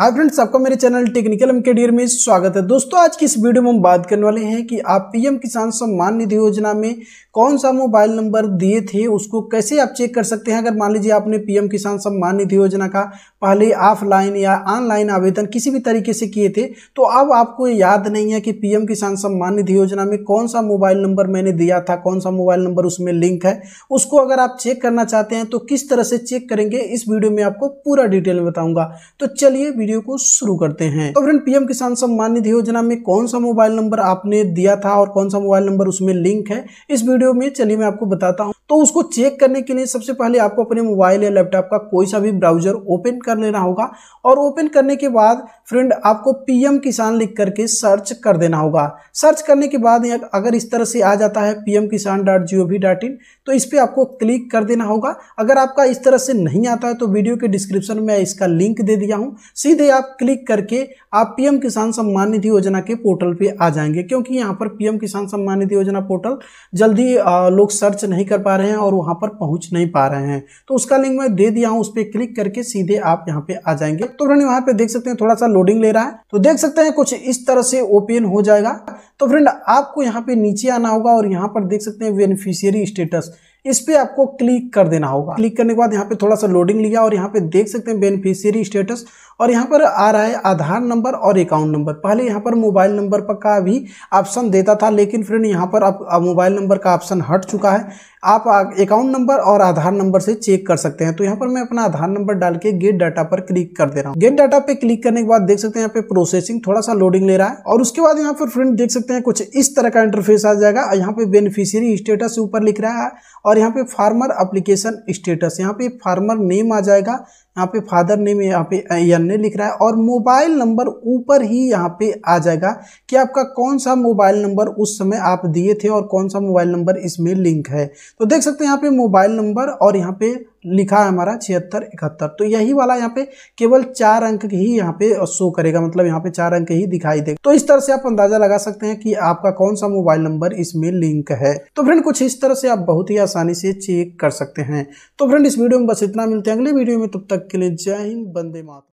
hi friends आपका मेरे channel technical M के में स्वागत है दोस्तों आज की इस वीडियो में हम बात करने वाले हैं कि आप पीएम किसान सम्मान निधि योजना में कौन सा मोबाइल नंबर दिए थे उसको कैसे आप चेक कर सकते हैं अगर मान लीजिए आपने पीएम किसान सम्मान निधि योजना का पहले ऑफलाइन या ऑनलाइन आवेदन किसी भी तरीके से किए थे तो अब आपको याद नहीं है कि पीएम किसान सम्मान निधि योजना में कौन सा मोबाइल नंबर मैंने दिया था कौन सा मोबाइल नंबर उसमें लिंक है उसको अगर आप चेक करना चाहते हैं तो किस तरह से चेक करेंगे इस वीडियो में आपको पूरा डिटेल में बताऊंगा तो चलिए वीडियो को शुरू करते हैं तो फ्रेंड पीएम किसान सम्मान निधि योजना में कौन सा मोबाइल नंबर आपने दिया था और कौन सा मोबाइल नंबर उसमें लिंक है इस वीडियो में चलिए मैं आपको बताता हूँ तो उसको चेक करने के लिए सबसे पहले आपको अपने मोबाइल या लैपटॉप का कोई सा भी ब्राउजर ओपन कर लेना होगा और ओपन करने के बाद फ्रेंड आपको पीएम किसान लिख करके सर्च कर देना होगा सर्च करने के बाद अगर इस तरह से आ जाता है P M Kisan dot G O V dot in तो इस पर आपको क्लिक कर देना होगा अगर आपका इस तरह से नहीं आता है तो वीडियो के डिस्क्रिप्शन में इसका लिंक दे दिया हूँ सीधे आप क्लिक करके आप पीएम किसान सम्मान निधि योजना के पोर्टल पर आ जाएंगे क्योंकि यहाँ पर पीएम किसान सम्मान निधि योजना पोर्टल जल्दी लोग सर्च नहीं कर पा रहे हैं और वहां पर पहुंच नहीं पा रहे हैं तो उसका लिंक मैं दे दिया हूं उस पर क्लिक करके सीधे आप यहां पे आ जाएंगे तो फ्रेंड पे देख सकते हैं थोड़ा सा लोडिंग ले रहा है तो देख सकते हैं कुछ इस तरह से ओपन हो जाएगा तो फ्रेंड आपको यहाँ पे नीचे आना होगा और यहाँ पर देख सकते हैं बेनिफिशियरी स्टेटस इस पर आपको क्लिक कर देना होगा क्लिक करने के बाद यहाँ पे थोड़ा सा लोडिंग लिया और यहाँ पे देख सकते हैं बेनिफिशियरी स्टेटस और यहाँ पर आ रहा है आधार नंबर और अकाउंट नंबर पहले यहाँ पर मोबाइल नंबर पर का भी ऑप्शन देता था लेकिन फ्रेंड यहाँ पर अब मोबाइल नंबर का ऑप्शन हट चुका है आप अकाउंट नंबर और आधार नंबर से चेक कर सकते हैं तो यहाँ पर मैं अपना आधार नंबर डाल के गेट डाटा पर क्लिक कर दे रहा हूँ गेट डाटा पे क्लिक करने के बाद देख सकते हैं यहाँ पे प्रोसेसिंग थोड़ा सा लोडिंग ले रहा है और उसके बाद यहाँ पर फ्रेंड देख सकते सकते हैं कुछ इस तरह का इंटरफेस आ जाएगा और यहाँ पे बेनिफिशियरी स्टेटस ऊपर लिख रहा है और यहाँ पे फार्मर अप्लीकेशन स्टेटस यहाँ पे फार्मर नेम आ जाएगा यहाँ पे फादर नेम यहाँ पे एन लिख रहा है और मोबाइल नंबर ऊपर ही यहाँ पे आ जाएगा कि आपका कौन सा मोबाइल नंबर उस समय आप दिए थे और कौन सा मोबाइल नंबर इसमें लिंक है तो देख सकते हैं यहाँ पे मोबाइल नंबर और यहाँ पे लिखा है हमारा छिहत्तर इकहत्तर तो यही वाला यहाँ पे केवल चार अंक ही यहाँ पे शो करेगा मतलब यहाँ पे चार अंक ही दिखाई देगा तो इस तरह से आप अंदाजा लगा सकते हैं कि आपका कौन सा मोबाइल नंबर इसमें लिंक है तो फ्रेंड कुछ इस तरह से आप बहुत ही आसानी से चेक कर सकते हैं तो फ्रेंड इस वीडियो में बस इतना मिलते हैं अगले वीडियो में तब तक के लिए जय हिंद बंदे मात